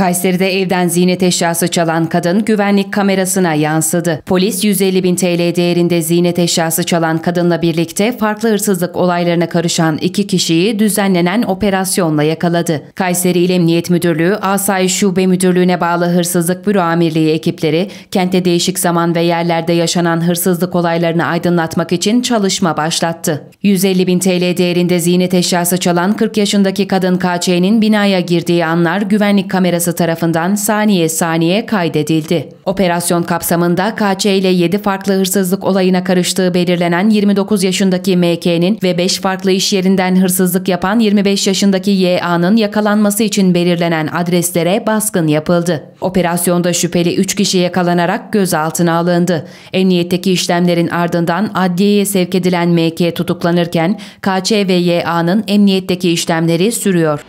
Kayseri'de evden ziynet eşyası çalan kadın güvenlik kamerasına yansıdı. Polis 150 bin TL değerinde ziynet eşyası çalan kadınla birlikte farklı hırsızlık olaylarına karışan iki kişiyi düzenlenen operasyonla yakaladı. Kayseri İl Emniyet Müdürlüğü Asayiş Şube Müdürlüğü'ne bağlı Hırsızlık Büro Amirliği ekipleri kente değişik zaman ve yerlerde yaşanan hırsızlık olaylarını aydınlatmak için çalışma başlattı. 150 bin TL değerinde ziynet eşyası çalan 40 yaşındaki kadın KÇ'nin binaya girdiği anlar güvenlik kamerası Barosu tarafından saniye saniye kaydedildi. Operasyon kapsamında KÇ ile 7 farklı hırsızlık olayına karıştığı belirlenen 29 yaşındaki MK'nin ve 5 farklı iş yerinden hırsızlık yapan 25 yaşındaki YA'nın yakalanması için belirlenen adreslere baskın yapıldı. Operasyonda şüpheli 3 kişi yakalanarak gözaltına alındı. Emniyetteki işlemlerin ardından adliyeye sevk edilen MK tutuklanırken KÇ ve YA'nın emniyetteki işlemleri sürüyor.